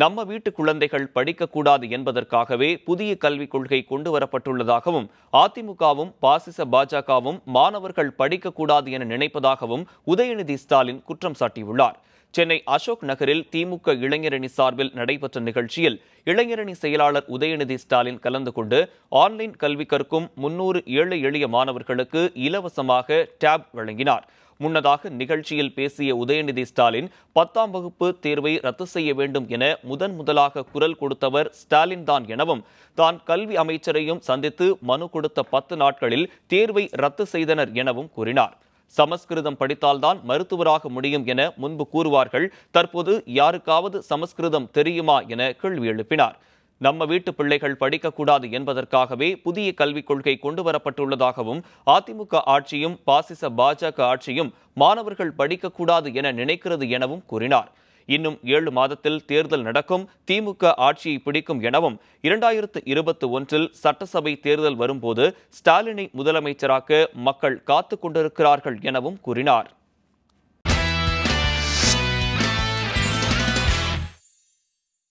நம்ம வீட்டு குழந்தைகள் படிக்கக்கூடாது என்பதற்காகவே புதிய கல்விக் கொள்கை கொண்டு வரப்பட்டுள்ளதாகவும் அதிமுகவும் பாசிச பாஜகவும் மாணவர்கள் படிக்கக்கூடாது என நினைப்பதாகவும் உதயநிதி ஸ்டாலின் குற்றம் சாட்டியுள்ளார் சென்னை அசோக் நகரில் திமுக இளைஞரணி சார்பில் நடைபெற்ற நிகழ்ச்சியில் இளைஞரணி செயலாளர் உதயநிதி ஸ்டாலின் கலந்து கொண்டு ஆன்லைன் கல்வி கற்கும் முன்னூறு ஏழை எளிய மாணவர்களுக்கு இலவசமாக டேப் வழங்கினார் முன்னதாக நிகழ்ச்சியில் பேசிய உதயநிதி ஸ்டாலின் பத்தாம் வகுப்பு தேர்வை ரத்து செய்ய வேண்டும் என முதன் முதலாக குரல் கொடுத்தவர் ஸ்டாலின் தான் எனவும் தான் கல்வி அமைச்சரையும் சந்தித்து மனு கொடுத்த பத்து நாட்களில் தேர்வை ரத்து செய்தனர் எனவும் கூறினார் சமஸ்கிருதம் படித்தால்தான் மருத்துவராக முடியும் என முன்பு கூறுவார்கள் தற்போது யாருக்காவது சமஸ்கிருதம் தெரியுமா என கேள்வி எழுப்பினார் நம்ம வீட்டு பிள்ளைகள் படிக்கக்கூடாது என்பதற்காகவே புதிய கல்விக் கொள்கை கொண்டுவரப்பட்டுள்ளதாகவும் அதிமுக ஆட்சியும் பாசிச பாஜக ஆட்சியும் மாணவர்கள் படிக்கக்கூடாது என நினைக்கிறது எனவும் கூறினார் இன்னும் ஏழு மாதத்தில் தேர்தல் நடக்கும் திமுக ஆட்சியை பிடிக்கும் எனவும் இரண்டாயிரத்து இருபத்தி ஒன்றில் சட்டசபை தேர்தல் வரும்போது ஸ்டாலினை முதலமைச்சராக மக்கள் காத்து கொண்டிருக்கிறார்கள் எனவும் கூறினார்